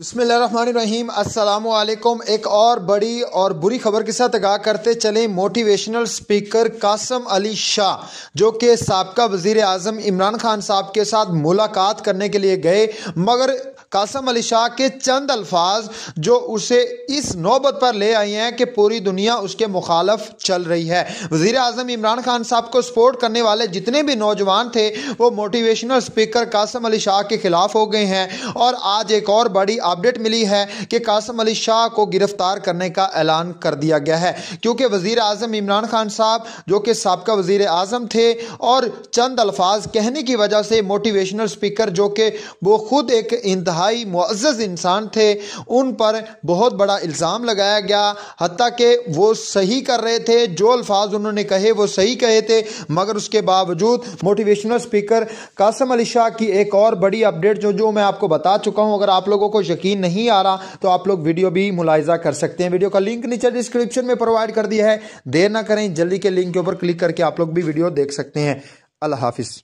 बसमीम अल्लाम एक और बड़ी और बुरी खबर के साथ आगाह करते चले मोटिवेशनल स्पीकर कासम अली शाह जो कि सबका वज़ी अजम इमरान खान साहब के साथ मुलाकात करने के लिए गए मगर कासम अली शाह के चंद अल्फाज जो उसे इस नौबत पर ले आई हैं कि पूरी दुनिया उसके मुखालफ चल रही है वज़ी अजम इमरान खान साहब को सपोर्ट करने वाले जितने भी नौजवान थे वो मोटिवेशनल स्पीकर कासम अली शाह के ख़िलाफ़ हो गए हैं और आज एक और बड़ी अपडेट मिली है कि कासम अली शाह को गिरफ्तार करने का ऐलान कर दिया गया है क्योंकि वजीर अजम इमरान खान साहब जो कि सबका वजीर अजम थे और चंद अल्फाज कहने की वजह से मोटिवेशनल स्पीकर जो कि वो खुद एक इंतहाई मुआज़ इंसान थे उन पर बहुत बड़ा इल्ज़ाम लगाया गया हती कि वो सही कर रहे थे जो अल्फाज उन्होंने कहे वो सही कहे थे मगर उसके बावजूद मोटिवेशनल स्पीकर कासम अली शाह की एक और बड़ी अपडेट जो जो मैं आपको बता चुका हूँ अगर आप लोगों को यकीन नहीं आ रहा तो आप लोग वीडियो भी मुलायजा कर सकते हैं वीडियो का लिंक नीचे डिस्क्रिप्शन में प्रोवाइड कर दिया है देर ना करें जल्दी के लिंक के ऊपर क्लिक करके आप लोग भी वीडियो देख सकते हैं अल्लाह हाफिज़